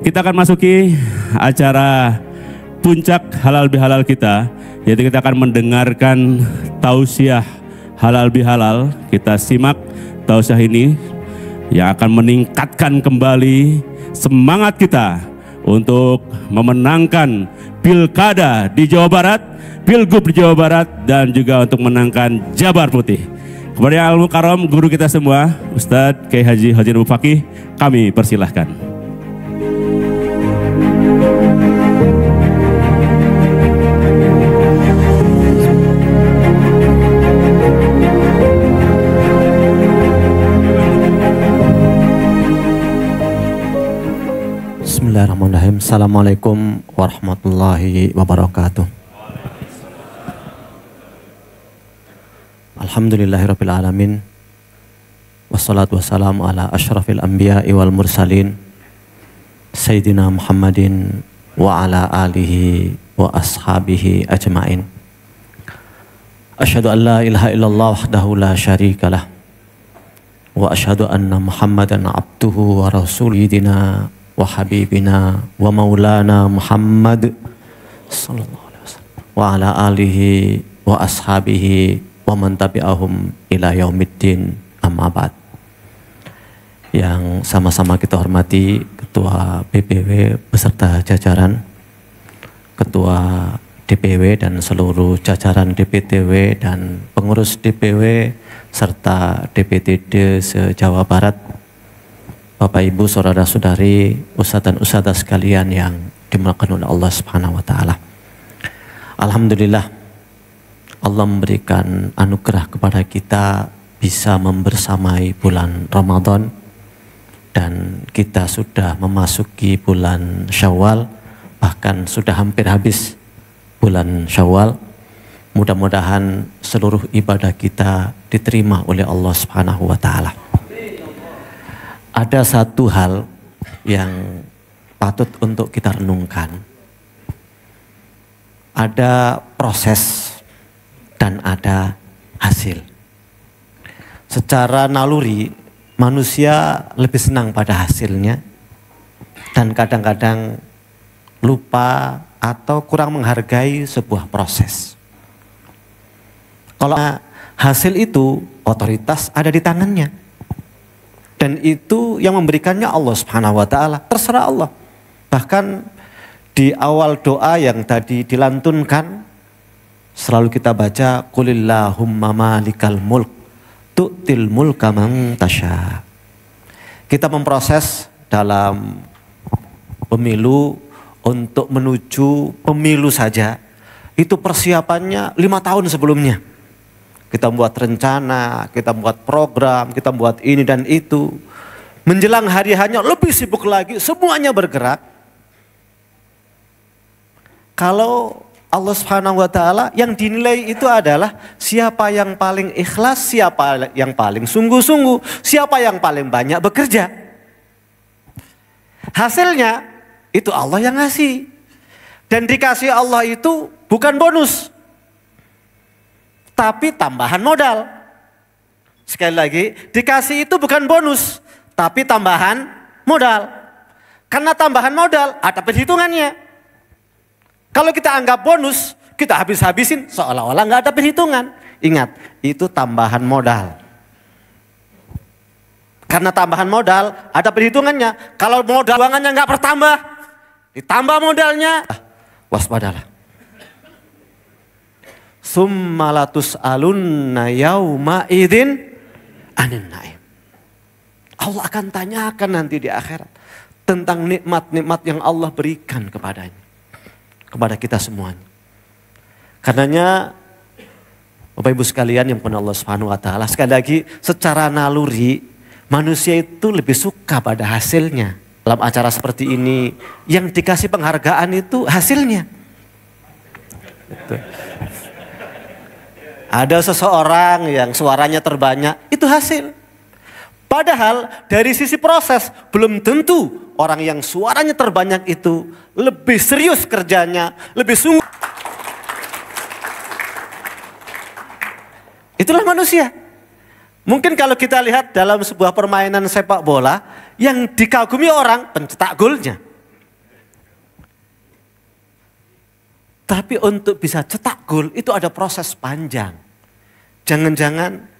Kita akan masuki acara puncak halal bihalal kita, Jadi kita akan mendengarkan tausiah halal bihalal. Kita simak tausiah ini yang akan meningkatkan kembali semangat kita untuk memenangkan pilkada di Jawa Barat, pilgub di Jawa Barat, dan juga untuk menangkan Jabar Putih. Kepada Al Mukarom, guru kita semua, Ustadz Kiai Haji Haji Fakih, kami persilahkan. Bismillahirrahmanirrahim. Assalamualaikum warahmatullahi wabarakatuh. Alhamdulillahirabbil alamin. Wassalatu wassalamu ala asyrafil anbiya wal mursalin sayyidina Muhammadin wa ala alihi wa ashabihi ajmain. Asyhadu an la ilaha illallah wahdahu la syarikalah wa asyhadu anna Muhammadan abduhu wa rasulidina وحبيبنا ومولانا محمد صلى الله عليه وسلم وعلى آله وأصحابه ومن تبعهم إلى يوم الدين أما بعد yang sama-sama kita hormati Ketua BPW beserta jajaran Ketua DPW dan seluruh jajaran DPTW dan pengurus DPW serta DPTD se-Jawa Barat Bapak Ibu, saudara-saudari, ustadz dan ustadzah sekalian yang dimuliakan oleh Allah Subhanahu wa taala. Alhamdulillah Allah memberikan anugerah kepada kita bisa membersamai bulan Ramadan dan kita sudah memasuki bulan Syawal bahkan sudah hampir habis bulan Syawal. Mudah-mudahan seluruh ibadah kita diterima oleh Allah Subhanahu wa taala ada satu hal yang patut untuk kita renungkan. Ada proses dan ada hasil. Secara naluri manusia lebih senang pada hasilnya dan kadang-kadang lupa atau kurang menghargai sebuah proses. Kalau hasil itu otoritas ada di tangannya dan itu yang memberikannya Allah Subhanahu wa taala. Terserah Allah. Bahkan di awal doa yang tadi dilantunkan selalu kita baca kulillahumma malikal mulk tu'til mulka man tasya. Kita memproses dalam pemilu untuk menuju pemilu saja itu persiapannya lima tahun sebelumnya kita buat rencana, kita buat program, kita buat ini dan itu. Menjelang hari hanya lebih sibuk lagi, semuanya bergerak. Kalau Allah Subhanahu wa taala yang dinilai itu adalah siapa yang paling ikhlas, siapa yang paling sungguh-sungguh, siapa yang paling banyak bekerja. Hasilnya itu Allah yang ngasih. Dan dikasih Allah itu bukan bonus tapi tambahan modal. Sekali lagi, dikasih itu bukan bonus, tapi tambahan modal. Karena tambahan modal ada perhitungannya. Kalau kita anggap bonus, kita habis-habisin seolah-olah nggak ada perhitungan. Ingat, itu tambahan modal. Karena tambahan modal ada perhitungannya. Kalau modal uangannya nggak bertambah, ditambah modalnya, ah, waspadalah. Summalatus alun alunna yauma idin anin naim. Allah akan tanyakan nanti di akhirat tentang nikmat-nikmat yang Allah berikan kepadanya. Kepada kita semuanya. Karenanya Bapak Ibu sekalian yang pun Allah Subhanahu wa taala sekali lagi secara naluri manusia itu lebih suka pada hasilnya. Dalam acara seperti ini yang dikasih penghargaan itu hasilnya. Ada seseorang yang suaranya terbanyak, itu hasil. Padahal dari sisi proses belum tentu orang yang suaranya terbanyak itu lebih serius kerjanya, lebih sungguh. Itulah manusia. Mungkin kalau kita lihat dalam sebuah permainan sepak bola yang dikagumi orang pencetak golnya. Tapi untuk bisa cetak gol itu ada proses panjang. Jangan-jangan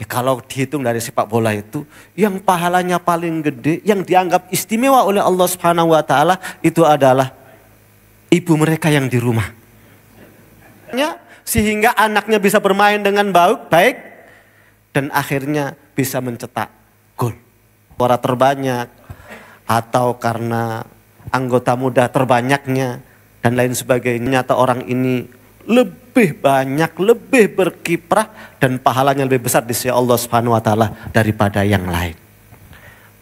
ya kalau dihitung dari sepak bola itu yang pahalanya paling gede, yang dianggap istimewa oleh Allah Subhanahu wa taala itu adalah ibu mereka yang di rumah. Ya, sehingga anaknya bisa bermain dengan baik, baik dan akhirnya bisa mencetak gol. Suara terbanyak atau karena anggota muda terbanyaknya dan lain sebagainya atau orang ini lebih banyak, lebih berkiprah dan pahalanya lebih besar di sisi Allah Subhanahu wa taala daripada yang lain.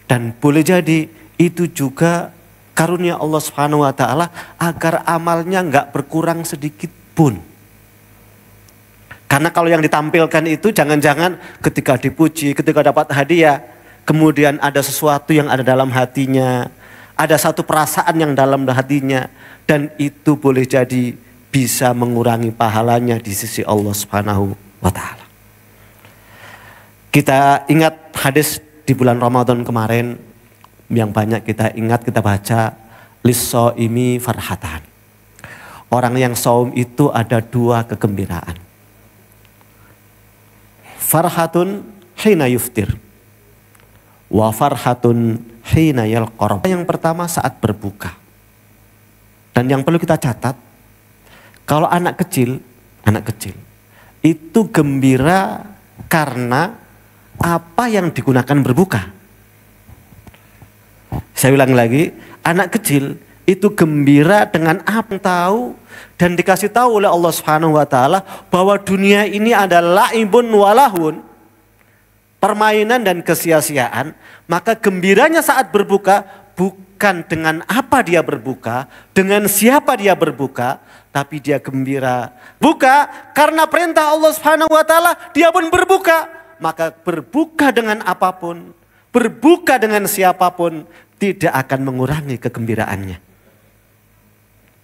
Dan boleh jadi itu juga karunia Allah Subhanahu wa taala agar amalnya nggak berkurang sedikit pun. Karena kalau yang ditampilkan itu jangan-jangan ketika dipuji, ketika dapat hadiah, kemudian ada sesuatu yang ada dalam hatinya, ada satu perasaan yang dalam hatinya dan itu boleh jadi bisa mengurangi pahalanya di sisi Allah Subhanahu wa taala. Kita ingat hadis di bulan Ramadan kemarin yang banyak kita ingat kita baca liso ini farhatan. Orang yang saum itu ada dua kegembiraan. Farhatun hina yuftir wa farhatun hina yalqarab. Yang pertama saat berbuka. Dan yang perlu kita catat, kalau anak kecil, anak kecil itu gembira karena apa yang digunakan berbuka. Saya ulang lagi, anak kecil itu gembira dengan apa yang tahu dan dikasih tahu oleh Allah Subhanahu wa taala bahwa dunia ini adalah laibun walahun permainan dan kesia-siaan, maka gembiranya saat berbuka bukan dengan apa dia berbuka, dengan siapa dia berbuka, tapi dia gembira. Buka karena perintah Allah Subhanahu wa taala, dia pun berbuka. Maka berbuka dengan apapun, berbuka dengan siapapun tidak akan mengurangi kegembiraannya.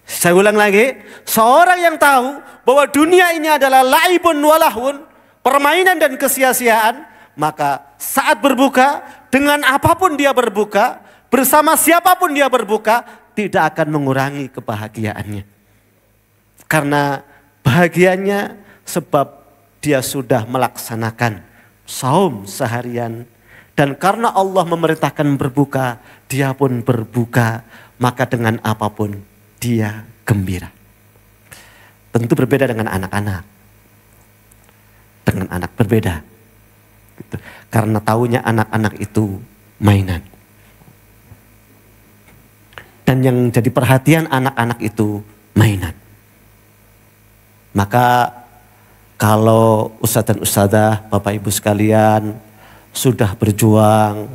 Saya ulang lagi, seorang yang tahu bahwa dunia ini adalah laibun walahun, permainan dan kesia-siaan, maka saat berbuka, dengan apapun dia berbuka, bersama siapapun dia berbuka, tidak akan mengurangi kebahagiaannya. Karena bahagianya sebab dia sudah melaksanakan saum seharian. Dan karena Allah memerintahkan berbuka, dia pun berbuka. Maka dengan apapun dia gembira. Tentu berbeda dengan anak-anak. Dengan anak berbeda Gitu. Karena taunya anak-anak itu mainan. Dan yang jadi perhatian anak-anak itu mainan. Maka kalau ustadz dan ustadzah, bapak ibu sekalian sudah berjuang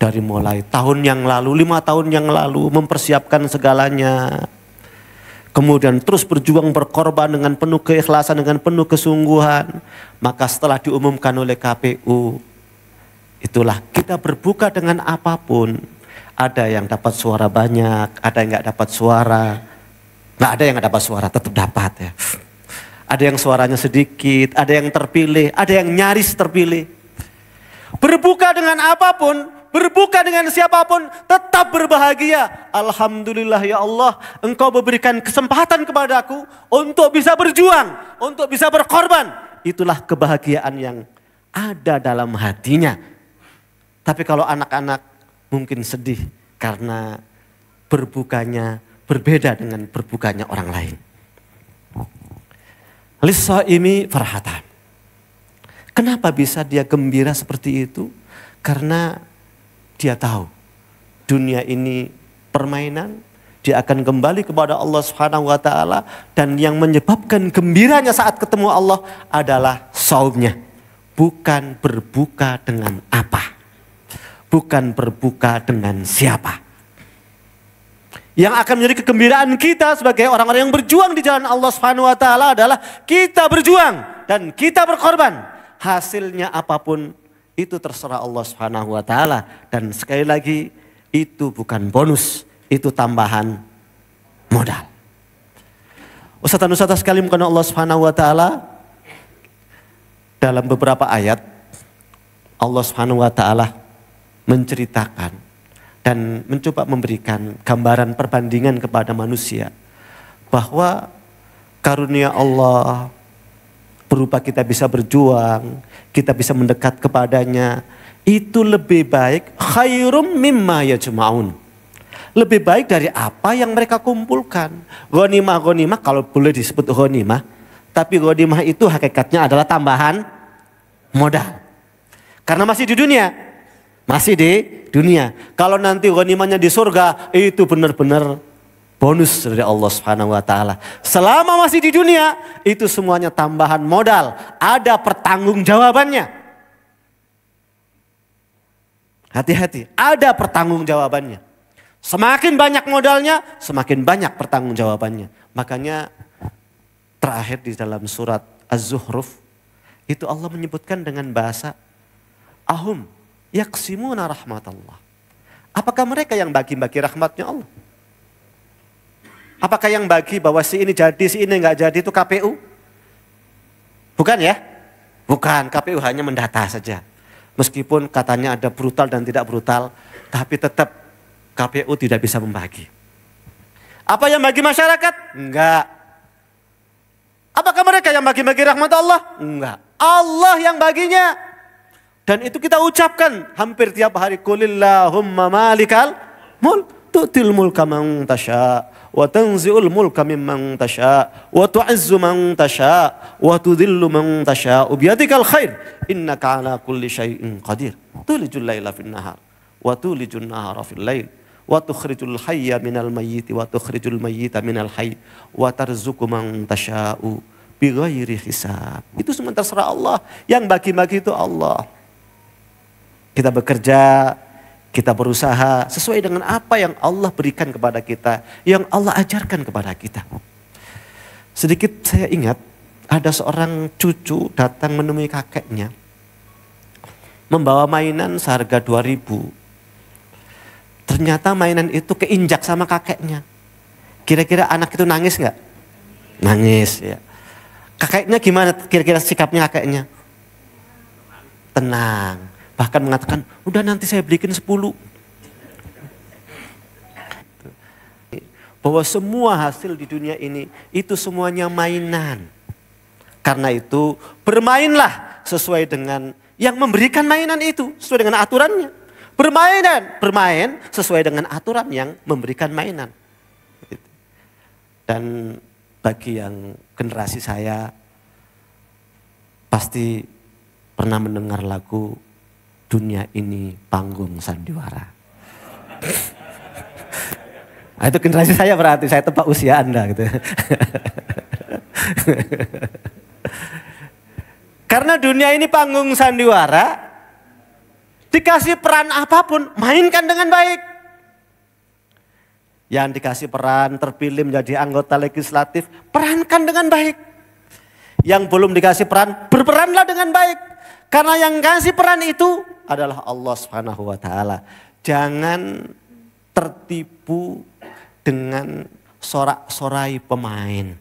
dari mulai tahun yang lalu, lima tahun yang lalu mempersiapkan segalanya, kemudian terus berjuang berkorban dengan penuh keikhlasan, dengan penuh kesungguhan, maka setelah diumumkan oleh KPU, itulah kita berbuka dengan apapun. Ada yang dapat suara banyak, ada yang nggak dapat suara, nggak ada yang nggak dapat suara, tetap dapat ya. Ada yang suaranya sedikit, ada yang terpilih, ada yang nyaris terpilih. Berbuka dengan apapun, berbuka dengan siapapun, tetap berbahagia. Alhamdulillah ya Allah, engkau memberikan kesempatan kepadaku untuk bisa berjuang, untuk bisa berkorban. Itulah kebahagiaan yang ada dalam hatinya. Tapi kalau anak-anak mungkin sedih karena berbukanya berbeda dengan berbukanya orang lain. Lisa ini farhatan. Kenapa bisa dia gembira seperti itu? Karena dia tahu dunia ini permainan, dia akan kembali kepada Allah Subhanahu wa taala dan yang menyebabkan gembiranya saat ketemu Allah adalah saumnya, bukan berbuka dengan apa. Bukan berbuka dengan siapa. Yang akan menjadi kegembiraan kita sebagai orang-orang yang berjuang di jalan Allah Subhanahu wa taala adalah kita berjuang dan kita berkorban. Hasilnya apapun itu terserah Allah Subhanahu wa taala dan sekali lagi itu bukan bonus, itu tambahan modal. Ustaz dan Ustaz sekali mungkin Allah Subhanahu wa taala dalam beberapa ayat Allah Subhanahu wa taala menceritakan dan mencoba memberikan gambaran perbandingan kepada manusia bahwa karunia Allah berupa kita bisa berjuang, kita bisa mendekat kepadanya. Itu lebih baik khairum mimma yajma'un. Lebih baik dari apa yang mereka kumpulkan. Ghanimah ghanimah kalau boleh disebut ghanimah, tapi ghanimah itu hakikatnya adalah tambahan modal. Karena masih di dunia. Masih di dunia. Kalau nanti ghanimahnya di surga itu benar-benar bonus dari Allah Subhanahu wa taala. Selama masih di dunia, itu semuanya tambahan modal, ada pertanggungjawabannya. Hati-hati, ada pertanggungjawabannya. Semakin banyak modalnya, semakin banyak pertanggungjawabannya. Makanya terakhir di dalam surat Az-Zuhruf itu Allah menyebutkan dengan bahasa ahum yaksimuna rahmat Allah. Apakah mereka yang bagi-bagi rahmatnya Allah? Apakah yang bagi bahwa si ini jadi, si ini enggak jadi itu KPU? Bukan ya? Bukan, KPU hanya mendata saja. Meskipun katanya ada brutal dan tidak brutal, tapi tetap KPU tidak bisa membagi. Apa yang bagi masyarakat? Enggak. Apakah mereka yang bagi-bagi rahmat Allah? Enggak. Allah yang baginya. Dan itu kita ucapkan hampir tiap hari. Kulillahumma malikal mul. Tu'til mulka man tasya' wa tanzi'ul mulka mimman tasha wa tu'izzu man tasha wa tudhillu man tasha biyadikal khair innaka ala kulli Shayin qadir tulijul laila fin nahar wa tulijun nahara fil lail wa tukhrijul hayya minal mayyit wa tukhrijul mayyita minal hayy wa tarzuqu man tasha'u bighairi hisab itu semua terserah Allah yang bagi-bagi itu Allah kita bekerja kita berusaha sesuai dengan apa yang Allah berikan kepada kita, yang Allah ajarkan kepada kita. Sedikit saya ingat, ada seorang cucu datang menemui kakeknya, membawa mainan seharga 2000. Ternyata mainan itu keinjak sama kakeknya. Kira-kira anak itu nangis nggak? Nangis ya. Kakeknya gimana kira-kira sikapnya kakeknya? Tenang Bahkan mengatakan, udah nanti saya belikan 10. Bahwa semua hasil di dunia ini, itu semuanya mainan. Karena itu bermainlah sesuai dengan yang memberikan mainan itu, sesuai dengan aturannya. Bermainan, bermain sesuai dengan aturan yang memberikan mainan. Dan bagi yang generasi saya pasti pernah mendengar lagu dunia ini panggung sandiwara. Nah, itu generasi saya berarti, saya tebak usia Anda gitu. Karena dunia ini panggung sandiwara, dikasih peran apapun, mainkan dengan baik. Yang dikasih peran terpilih menjadi anggota legislatif, perankan dengan baik. Yang belum dikasih peran, berperanlah dengan baik karena yang kasih peran itu adalah Allah Subhanahu wa taala. Jangan tertipu dengan sorak-sorai pemain.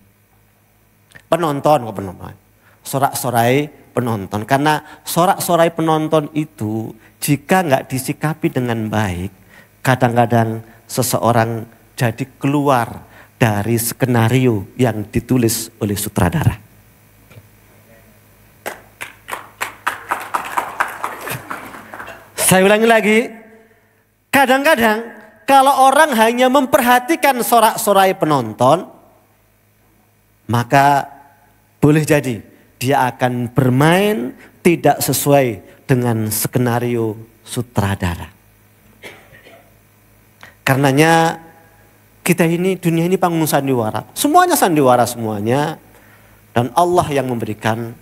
Penonton kok penonton. Sorak-sorai penonton. Karena sorak-sorai penonton itu jika nggak disikapi dengan baik, kadang-kadang seseorang jadi keluar dari skenario yang ditulis oleh sutradara. Saya ulangi lagi. Kadang-kadang kalau orang hanya memperhatikan sorak-sorai penonton, maka boleh jadi dia akan bermain tidak sesuai dengan skenario sutradara. Karenanya kita ini dunia ini panggung sandiwara. Semuanya sandiwara semuanya dan Allah yang memberikan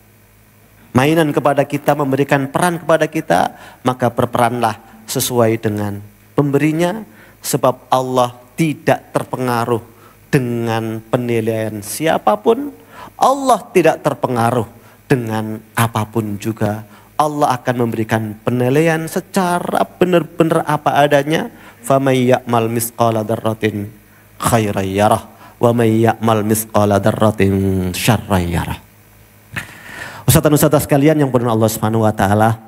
mainan kepada kita, memberikan peran kepada kita, maka berperanlah sesuai dengan pemberinya sebab Allah tidak terpengaruh dengan penilaian siapapun. Allah tidak terpengaruh dengan apapun juga. Allah akan memberikan penilaian secara benar-benar apa adanya. فَمَنْ يَأْمَلْ مِثْقَالَ ذَرَّةٍ خَيْرًا يَرَهُ وَمَنْ يَعْمَلْ مِثْقَالَ ذَرَّةٍ Ustaz ustaz sekalian yang berdoa Allah Subhanahu wa taala,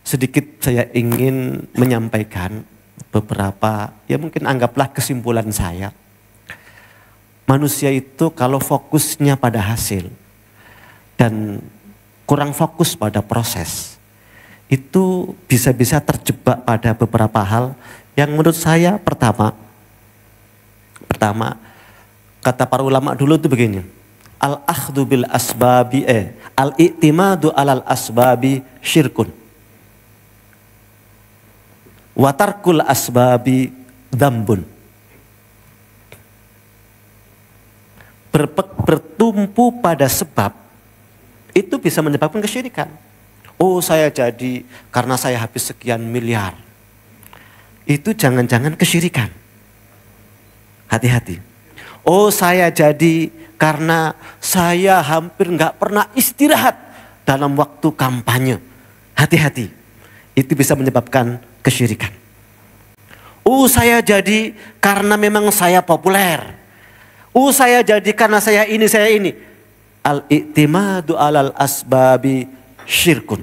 sedikit saya ingin menyampaikan beberapa ya mungkin anggaplah kesimpulan saya. Manusia itu kalau fokusnya pada hasil dan kurang fokus pada proses, itu bisa-bisa terjebak pada beberapa hal yang menurut saya pertama pertama kata para ulama dulu itu begini al akhdu bil asbabi eh Al-i'timadu alal asbabi syirkun. Watarkul asbabi dambun. Bertumpu pada sebab itu bisa menyebabkan kesyirikan. Oh saya jadi karena saya habis sekian miliar. Itu jangan-jangan kesyirikan. Hati-hati. Oh saya jadi karena saya hampir nggak pernah istirahat dalam waktu kampanye. Hati-hati, itu bisa menyebabkan kesyirikan. Oh saya jadi karena memang saya populer. Oh saya jadi karena saya ini, saya ini. al iqtimadu alal asbabi syirkun.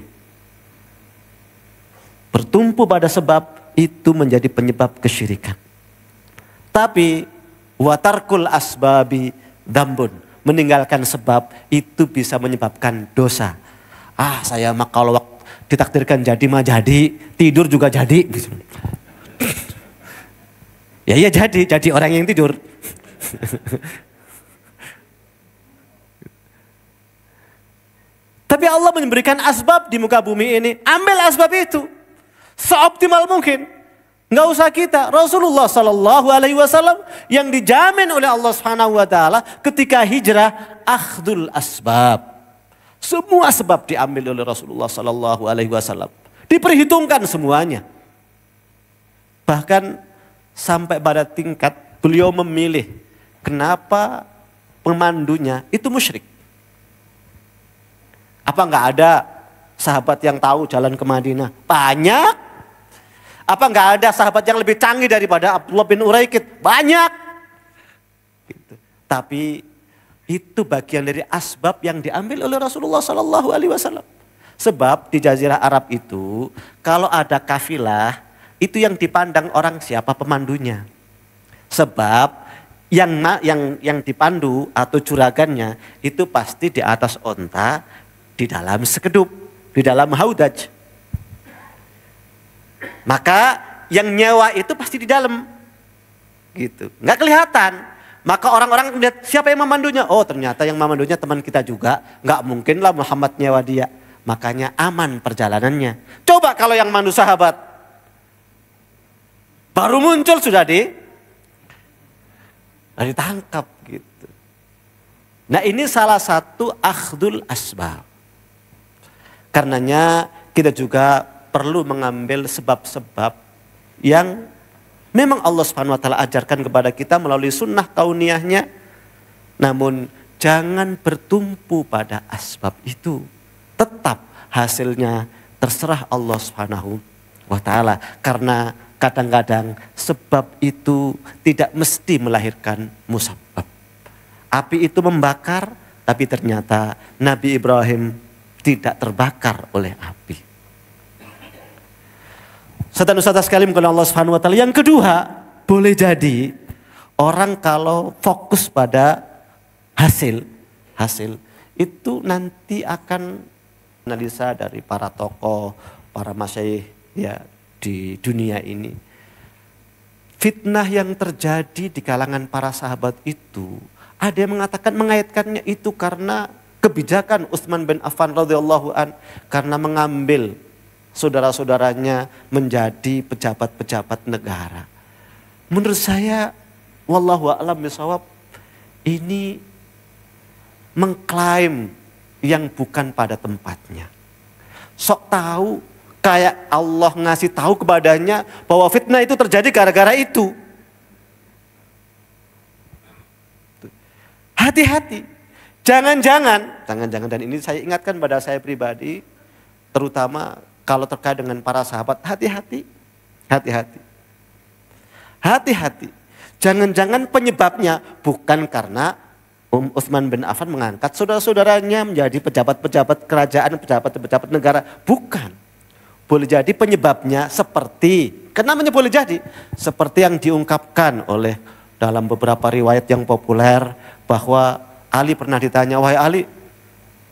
Bertumpu pada sebab itu menjadi penyebab kesyirikan. Tapi Watarkul asbabi dambun. Meninggalkan sebab itu bisa menyebabkan dosa. Ah saya mah kalau waktu ditakdirkan jadi mah jadi, tidur juga jadi. ya iya jadi, jadi orang yang tidur. Tapi Allah memberikan asbab di muka bumi ini. Ambil asbab itu. Seoptimal mungkin. Enggak usah kita. Rasulullah Shallallahu Alaihi Wasallam yang dijamin oleh Allah Subhanahu Wa Taala ketika hijrah akhdul asbab. Semua sebab diambil oleh Rasulullah Shallallahu Alaihi Wasallam. Diperhitungkan semuanya. Bahkan sampai pada tingkat beliau memilih kenapa pemandunya itu musyrik. Apa enggak ada sahabat yang tahu jalan ke Madinah? Banyak. Apa nggak ada sahabat yang lebih canggih daripada Abdullah bin Uraikid? Banyak. Gitu. Tapi itu bagian dari asbab yang diambil oleh Rasulullah Shallallahu Alaihi Wasallam. Sebab di Jazirah Arab itu kalau ada kafilah itu yang dipandang orang siapa pemandunya. Sebab yang yang yang dipandu atau juragannya itu pasti di atas onta di dalam sekedup di dalam haudaj maka yang nyawa itu pasti di dalam. Gitu. Nggak kelihatan. Maka orang-orang melihat siapa yang memandunya? Oh ternyata yang memandunya teman kita juga. Nggak mungkin lah Muhammad nyewa dia. Makanya aman perjalanannya. Coba kalau yang mandu sahabat. Baru muncul sudah di ditangkap gitu. Nah ini salah satu akhdul asbab. Karenanya kita juga perlu mengambil sebab-sebab yang memang Allah Subhanahu wa taala ajarkan kepada kita melalui sunnah kauniyahnya. Namun jangan bertumpu pada asbab itu. Tetap hasilnya terserah Allah Subhanahu wa taala karena kadang-kadang sebab itu tidak mesti melahirkan musabab. Api itu membakar tapi ternyata Nabi Ibrahim tidak terbakar oleh api. Setan Ustaz sekali kalau Allah Subhanahu wa taala. Yang kedua, boleh jadi orang kalau fokus pada hasil, hasil itu nanti akan analisa dari para tokoh, para masyaih ya di dunia ini. Fitnah yang terjadi di kalangan para sahabat itu ada yang mengatakan mengaitkannya itu karena kebijakan Utsman bin Affan radhiyallahu an karena mengambil saudara-saudaranya menjadi pejabat-pejabat negara. Menurut saya, wallahu a'lam bisawab, ini mengklaim yang bukan pada tempatnya. Sok tahu kayak Allah ngasih tahu kepadanya bahwa fitnah itu terjadi gara-gara itu. Hati-hati. Jangan-jangan, jangan-jangan dan ini saya ingatkan pada saya pribadi terutama kalau terkait dengan para sahabat, hati-hati. Hati-hati. Hati-hati. Jangan-jangan penyebabnya bukan karena Um Utsman bin Affan mengangkat saudara-saudaranya menjadi pejabat-pejabat kerajaan, pejabat-pejabat negara. Bukan. Boleh jadi penyebabnya seperti, kenapa kan boleh jadi, seperti yang diungkapkan oleh dalam beberapa riwayat yang populer bahwa Ali pernah ditanya, wahai Ali,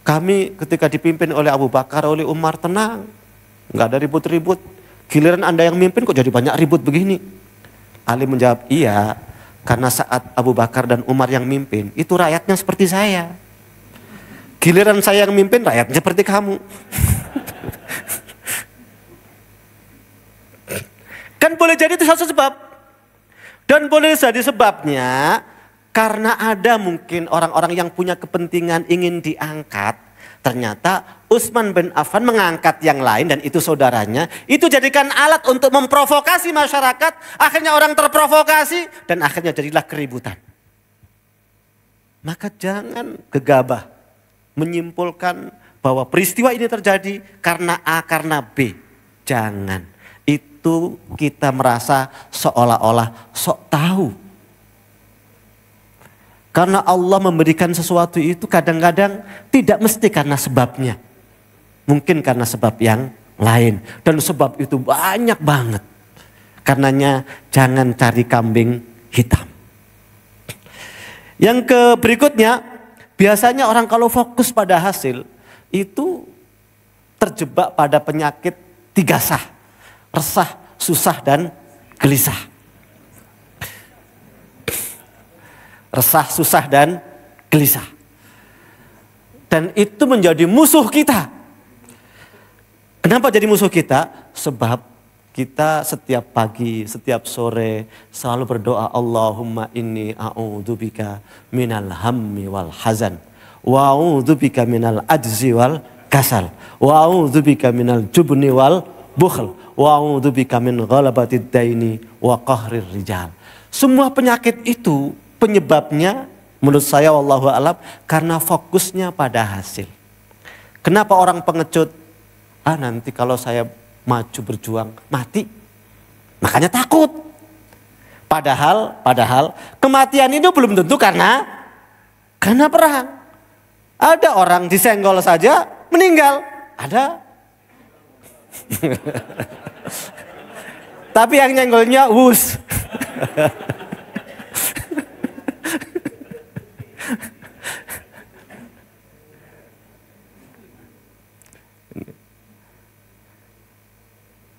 kami ketika dipimpin oleh Abu Bakar, oleh Umar, tenang. Nggak ada ribut-ribut. Giliran Anda yang mimpin kok jadi banyak ribut begini? Ali menjawab, iya. Karena saat Abu Bakar dan Umar yang mimpin, itu rakyatnya seperti saya. Giliran saya yang mimpin, rakyatnya seperti kamu. kan boleh jadi itu satu sebab. Dan boleh jadi sebabnya karena ada mungkin orang-orang yang punya kepentingan ingin diangkat, Ternyata Utsman bin Affan mengangkat yang lain dan itu saudaranya. Itu jadikan alat untuk memprovokasi masyarakat. Akhirnya orang terprovokasi dan akhirnya jadilah keributan. Maka jangan gegabah menyimpulkan bahwa peristiwa ini terjadi karena A karena B. Jangan. Itu kita merasa seolah-olah sok tahu karena Allah memberikan sesuatu itu kadang-kadang tidak mesti karena sebabnya. Mungkin karena sebab yang lain. Dan sebab itu banyak banget. Karenanya jangan cari kambing hitam. Yang ke berikutnya, biasanya orang kalau fokus pada hasil itu terjebak pada penyakit tiga sah. Resah, susah, dan gelisah. resah, susah dan gelisah. Dan itu menjadi musuh kita. Kenapa jadi musuh kita? Sebab kita setiap pagi, setiap sore selalu berdoa Allahumma inni a'udzubika minal hammi wal hazan wa a'udzubika minal ajzi wal kasal wa a'udzubika minal jubni wal bukhl wa a'udzubika min ghalabati daini wa qahrir rijal. Semua penyakit itu Penyebabnya menurut saya wallahu alam karena fokusnya pada hasil. Kenapa orang pengecut? Ah nanti kalau saya maju berjuang mati. Makanya takut. Padahal, padahal kematian itu belum tentu karena karena perang. Ada orang disenggol saja meninggal. Ada. Tapi yang nyenggolnya wus.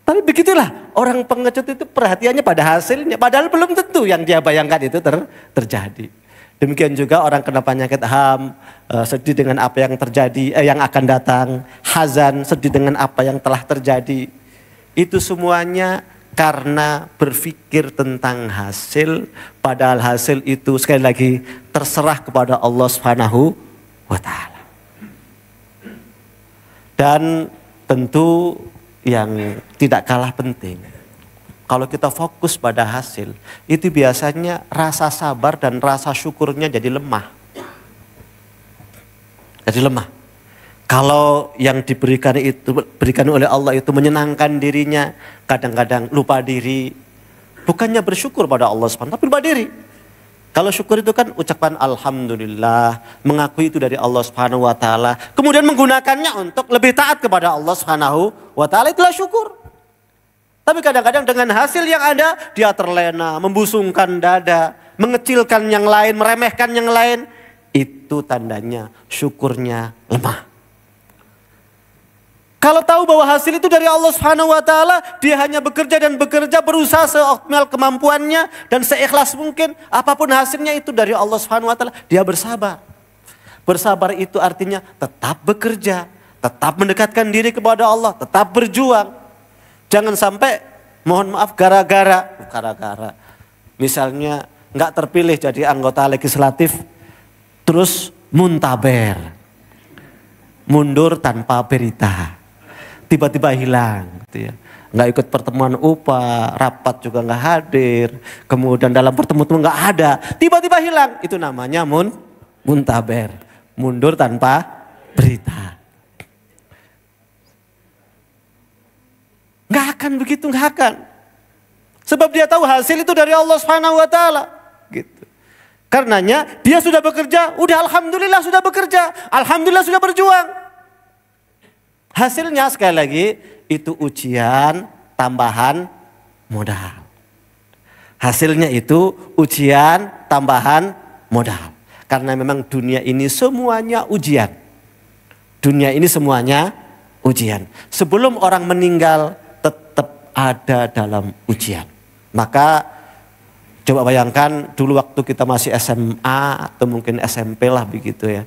Tapi begitulah orang pengecut itu perhatiannya pada hasilnya. Padahal belum tentu yang dia bayangkan itu ter, terjadi. Demikian juga orang kena penyakit HAM, uh, sedih dengan apa yang terjadi, eh, yang akan datang, hazan, sedih dengan apa yang telah terjadi. Itu semuanya karena berpikir tentang hasil padahal hasil itu sekali lagi terserah kepada Allah Subhanahu wa taala. Dan tentu yang tidak kalah penting kalau kita fokus pada hasil itu biasanya rasa sabar dan rasa syukurnya jadi lemah. Jadi lemah. Kalau yang diberikan itu berikan oleh Allah itu menyenangkan dirinya, kadang-kadang lupa diri. Bukannya bersyukur pada Allah SWT, tapi lupa diri. Kalau syukur itu kan ucapan alhamdulillah, mengakui itu dari Allah Subhanahu wa taala, kemudian menggunakannya untuk lebih taat kepada Allah Subhanahu wa taala itulah syukur. Tapi kadang-kadang dengan hasil yang ada dia terlena, membusungkan dada, mengecilkan yang lain, meremehkan yang lain, itu tandanya syukurnya lemah. Kalau tahu bahwa hasil itu dari Allah Subhanahu wa taala, dia hanya bekerja dan bekerja berusaha seoptimal kemampuannya dan seikhlas mungkin, apapun hasilnya itu dari Allah Subhanahu wa taala, dia bersabar. Bersabar itu artinya tetap bekerja, tetap mendekatkan diri kepada Allah, tetap berjuang. Jangan sampai mohon maaf gara-gara gara-gara misalnya nggak terpilih jadi anggota legislatif terus muntaber mundur tanpa berita tiba-tiba hilang gitu ya nggak ikut pertemuan UPA, rapat juga nggak hadir, kemudian dalam pertemuan nggak ada, tiba-tiba hilang. Itu namanya mun muntaber, mundur tanpa berita. Nggak akan begitu, nggak akan. Sebab dia tahu hasil itu dari Allah Subhanahu wa taala. Gitu. Karenanya dia sudah bekerja, udah alhamdulillah sudah bekerja, alhamdulillah sudah berjuang. Hasilnya sekali lagi itu ujian tambahan modal. Hasilnya itu ujian tambahan modal. Karena memang dunia ini semuanya ujian. Dunia ini semuanya ujian. Sebelum orang meninggal tetap ada dalam ujian. Maka coba bayangkan dulu waktu kita masih SMA atau mungkin SMP lah begitu ya.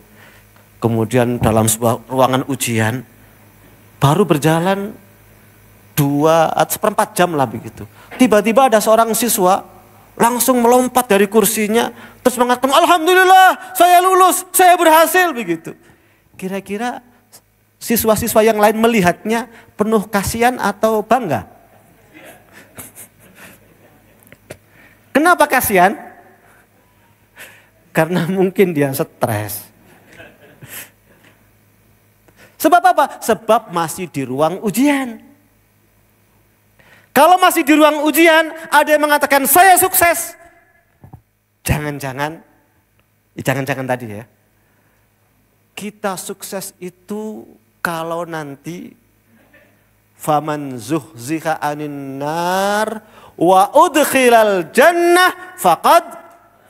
Kemudian dalam sebuah ruangan ujian baru berjalan dua atau seperempat jam lah begitu. Tiba-tiba ada seorang siswa langsung melompat dari kursinya terus mengatakan alhamdulillah saya lulus saya berhasil begitu kira-kira siswa-siswa yang lain melihatnya penuh kasihan atau bangga kenapa kasihan karena mungkin dia stres Sebab apa? Sebab masih di ruang ujian. Kalau masih di ruang ujian, ada yang mengatakan saya sukses. Jangan-jangan, ya jangan-jangan tadi ya. Kita sukses itu kalau nanti faman zuhziha anin nar wa udkhilal jannah faqad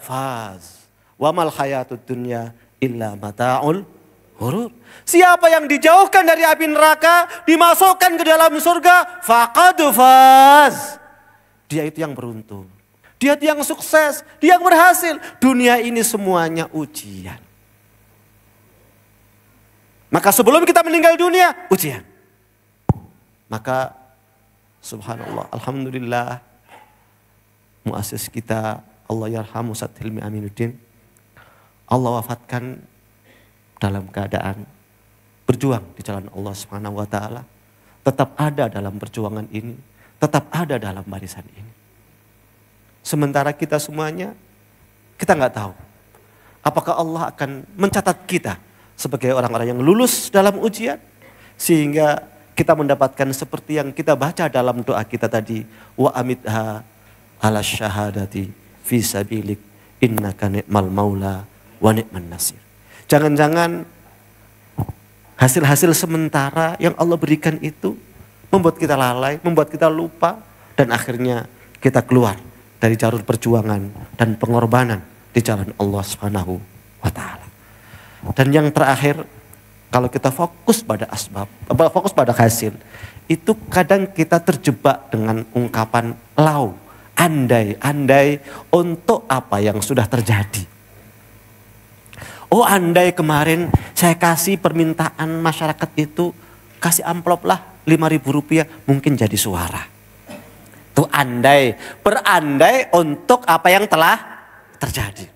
faz. Wa mal hayatud dunya illa mataul Hurur. Siapa yang dijauhkan dari api neraka, dimasukkan ke dalam surga, faqad Dia itu yang beruntung. Dia itu yang sukses, dia yang berhasil. Dunia ini semuanya ujian. Maka sebelum kita meninggal dunia, ujian. Maka subhanallah, alhamdulillah muasis kita Allah yarhamu Ustaz Aminuddin. Allah wafatkan dalam keadaan berjuang di jalan Allah Subhanahu wa taala, tetap ada dalam perjuangan ini, tetap ada dalam barisan ini. Sementara kita semuanya kita nggak tahu apakah Allah akan mencatat kita sebagai orang-orang yang lulus dalam ujian sehingga kita mendapatkan seperti yang kita baca dalam doa kita tadi wa amitha ala syahadati fi sabilik innaka ni'mal maula wa ni'man nasir Jangan-jangan hasil-hasil sementara yang Allah berikan itu membuat kita lalai, membuat kita lupa dan akhirnya kita keluar dari jalur perjuangan dan pengorbanan di jalan Allah Subhanahu wa taala. Dan yang terakhir, kalau kita fokus pada asbab, fokus pada hasil, itu kadang kita terjebak dengan ungkapan lau, andai, andai untuk apa yang sudah terjadi. Oh andai kemarin saya kasih permintaan masyarakat itu kasih amplop lah lima ribu rupiah mungkin jadi suara. Itu andai, berandai untuk apa yang telah terjadi.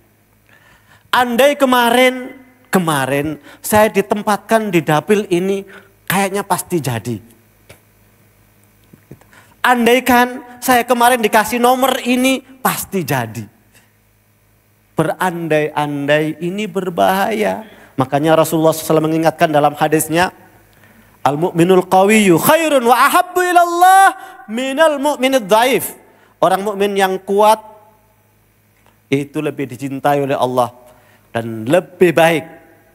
Andai kemarin, kemarin saya ditempatkan di dapil ini kayaknya pasti jadi. Andaikan saya kemarin dikasih nomor ini pasti jadi berandai-andai ini berbahaya. Makanya Rasulullah SAW mengingatkan dalam hadisnya, Al-mu'minul qawiyyu khairun wa ahabbu ilallah minal mu'minid Daif. Orang mukmin yang kuat itu lebih dicintai oleh Allah dan lebih baik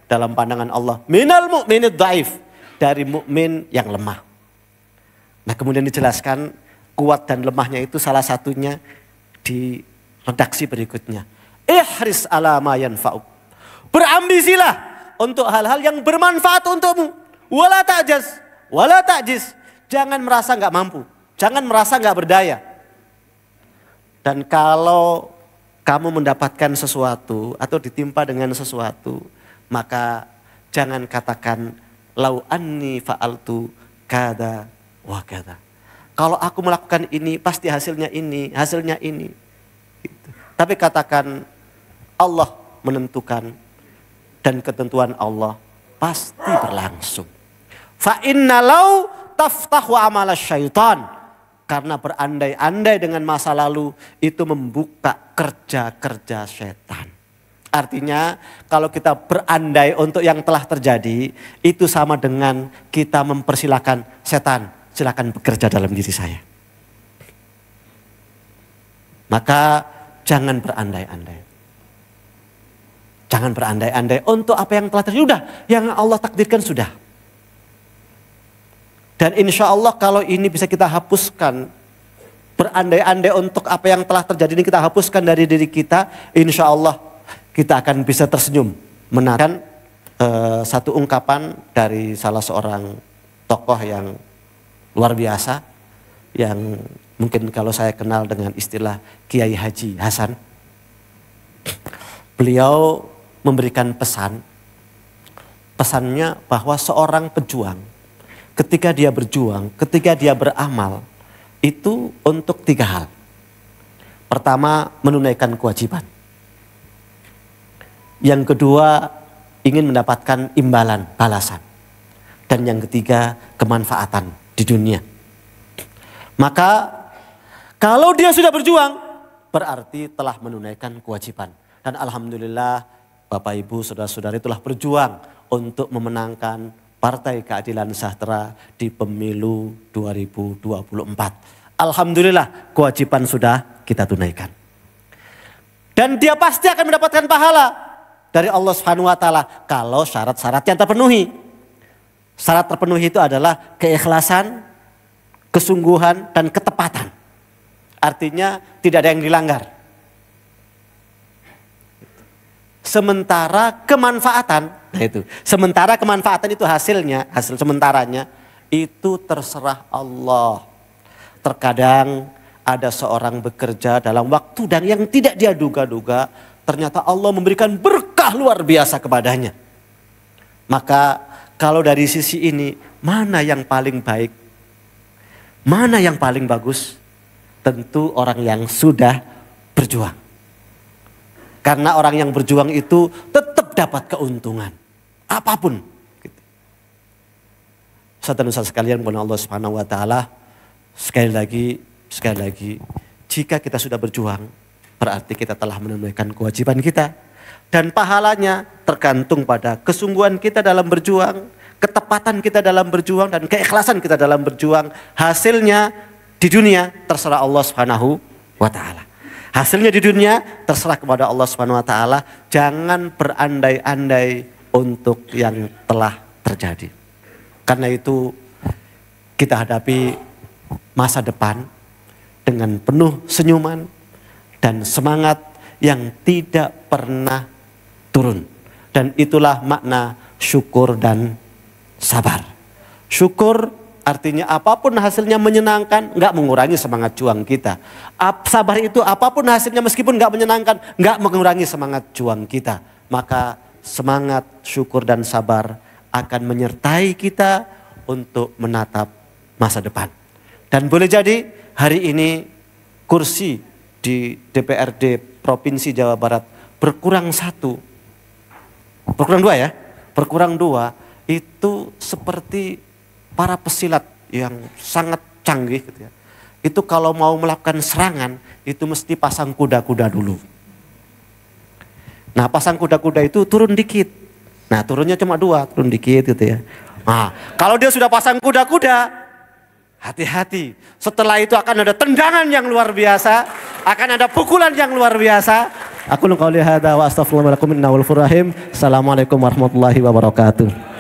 dalam pandangan Allah minal mu'minid Daif dari mukmin yang lemah. Nah, kemudian dijelaskan kuat dan lemahnya itu salah satunya di redaksi berikutnya. Ihris ala ma faub. Berambisilah untuk hal-hal yang bermanfaat untukmu. Wala ta'jaz, wala ta'jiz. Jangan merasa nggak mampu, jangan merasa nggak berdaya. Dan kalau kamu mendapatkan sesuatu atau ditimpa dengan sesuatu, maka jangan katakan lau anni fa'altu kada wa kada. Kalau aku melakukan ini pasti hasilnya ini, hasilnya ini. Gitu. Tapi katakan Allah menentukan dan ketentuan Allah pasti berlangsung. Fa innalau taftahu amala syaitan. Karena berandai-andai dengan masa lalu itu membuka kerja-kerja setan. Artinya kalau kita berandai untuk yang telah terjadi itu sama dengan kita mempersilahkan setan. Silakan bekerja dalam diri saya. Maka jangan berandai-andai. Jangan berandai-andai untuk apa yang telah terjadi. Sudah, yang Allah takdirkan sudah. Dan insya Allah kalau ini bisa kita hapuskan, berandai-andai untuk apa yang telah terjadi ini kita hapuskan dari diri kita, insya Allah kita akan bisa tersenyum. Menakan uh, eh, satu ungkapan dari salah seorang tokoh yang luar biasa, yang mungkin kalau saya kenal dengan istilah Kiai Haji Hasan. Beliau memberikan pesan. Pesannya bahwa seorang pejuang ketika dia berjuang, ketika dia beramal itu untuk tiga hal. Pertama, menunaikan kewajiban. Yang kedua, ingin mendapatkan imbalan, balasan. Dan yang ketiga, kemanfaatan di dunia. Maka kalau dia sudah berjuang, berarti telah menunaikan kewajiban. Dan Alhamdulillah Bapak Ibu, saudara-saudari telah berjuang untuk memenangkan Partai Keadilan Sejahtera di pemilu 2024. Alhamdulillah kewajiban sudah kita tunaikan. Dan dia pasti akan mendapatkan pahala dari Allah Subhanahu wa taala kalau syarat-syaratnya terpenuhi. Syarat terpenuhi itu adalah keikhlasan, kesungguhan dan ketepatan. Artinya tidak ada yang dilanggar. Sementara kemanfaatan, nah itu. Sementara kemanfaatan itu hasilnya, hasil sementaranya itu terserah Allah. Terkadang ada seorang bekerja dalam waktu dan yang tidak dia duga-duga, ternyata Allah memberikan berkah luar biasa kepadanya. Maka kalau dari sisi ini, mana yang paling baik? Mana yang paling bagus? Tentu orang yang sudah berjuang. Karena orang yang berjuang itu tetap dapat keuntungan. Apapun. Satu gitu. nusa sekalian kepada Allah subhanahu wa ta'ala. Sekali lagi, sekali lagi. Jika kita sudah berjuang, berarti kita telah menunaikan kewajiban kita. Dan pahalanya tergantung pada kesungguhan kita dalam berjuang, ketepatan kita dalam berjuang, dan keikhlasan kita dalam berjuang. Hasilnya di dunia terserah Allah subhanahu wa ta'ala. Hasilnya di dunia terserah kepada Allah Subhanahu wa taala. Jangan berandai-andai untuk yang telah terjadi. Karena itu kita hadapi masa depan dengan penuh senyuman dan semangat yang tidak pernah turun. Dan itulah makna syukur dan sabar. Syukur Artinya apapun hasilnya menyenangkan, nggak mengurangi semangat juang kita. sabar itu apapun hasilnya meskipun nggak menyenangkan, nggak mengurangi semangat juang kita. Maka semangat, syukur dan sabar akan menyertai kita untuk menatap masa depan. Dan boleh jadi hari ini kursi di DPRD Provinsi Jawa Barat berkurang satu, berkurang dua ya, berkurang dua itu seperti para pesilat yang sangat canggih gitu ya. Itu kalau mau melakukan serangan itu mesti pasang kuda-kuda dulu. Nah pasang kuda-kuda itu turun dikit. Nah turunnya cuma dua, turun dikit gitu ya. Nah kalau dia sudah pasang kuda-kuda, hati-hati. Setelah itu akan ada tendangan yang luar biasa, akan ada pukulan yang luar biasa. Aku lu lihat wa astagfirullahaladzim. Assalamualaikum warahmatullahi wabarakatuh.